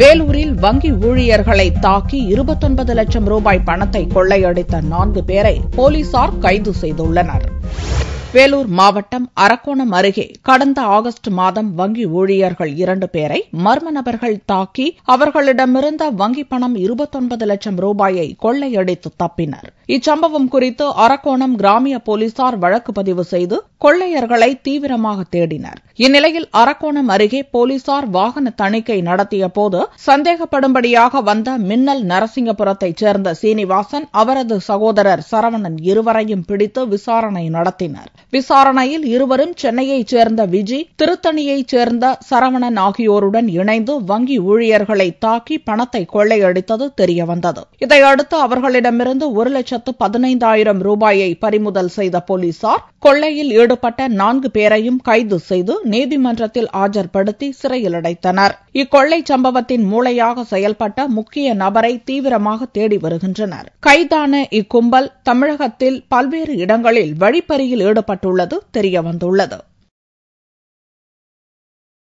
வேலூரில் வங்கி ஊழியர்களை தாக்கி இருபத்தொன்பது லட்சம் ரூபாய் பணத்தை கொள்ளையடித்த நான்கு பேரை போலீசார் கைது செய்துள்ளனர் வேலூர் மாவட்டம் அரக்கோணம் அருகே கடந்த ஆகஸ்ட் மாதம் வங்கி ஊழியர்கள் இரண்டு பேரை மர்ம நபர்கள் தாக்கி அவர்களிடமிருந்த வங்கி பணம் இருபத்தொன்பது லட்சம் ரூபாயை கொள்ளையடித்து தப்பினர் இச்சம்பவம் குறித்து அரக்கோணம் கிராமிய போலீசார் வழக்கு பதிவு செய்து கொள்ளையர்களை தீவிரமாக தேடினர் இந்நிலையில் அரக்கோணம் அருகே போலீசார் வாகன தணிக்கை நடத்திய போது சந்தேகப்படும்படியாக வந்த மின்னல் நரசிங்கபுரத்தைச் சேர்ந்த சீனிவாசன் அவரது சகோதரர் சரவணன் இருவரையும் பிடித்து விசாரணை நடத்தினர் விசாரணையில் இருவரும் சென்னையைச் சேர்ந்த விஜி திருத்தணியைச் சேர்ந்த சரவணன் ஆகியோருடன் இணைந்து வங்கி ஊழியர்களை தாக்கி பணத்தை கொள்ளையடித்தது தெரியவந்தது இதையடுத்து அவர்களிடமிருந்து ஒரு லட்சம் லட்சத்து பதினைந்தாயிரம் ரூபாயை பறிமுதல் செய்த போலீசார் கொள்ளையில் ஈடுபட்ட நான்கு பேரையும் கைது செய்து நீதிமன்றத்தில் ஆஜர்படுத்தி சிறையில் அடைத்தனர் இக்கொள்ளை சம்பவத்தின் மூளையாக செயல்பட்ட முக்கிய நபரை தீவிரமாக தேடி வருகின்றனர் கைதான இக்கும்பல் தமிழகத்தில் பல்வேறு இடங்களில் வழிப்பறியில் ஈடுபட்டுள்ளது தெரியவந்துள்ளது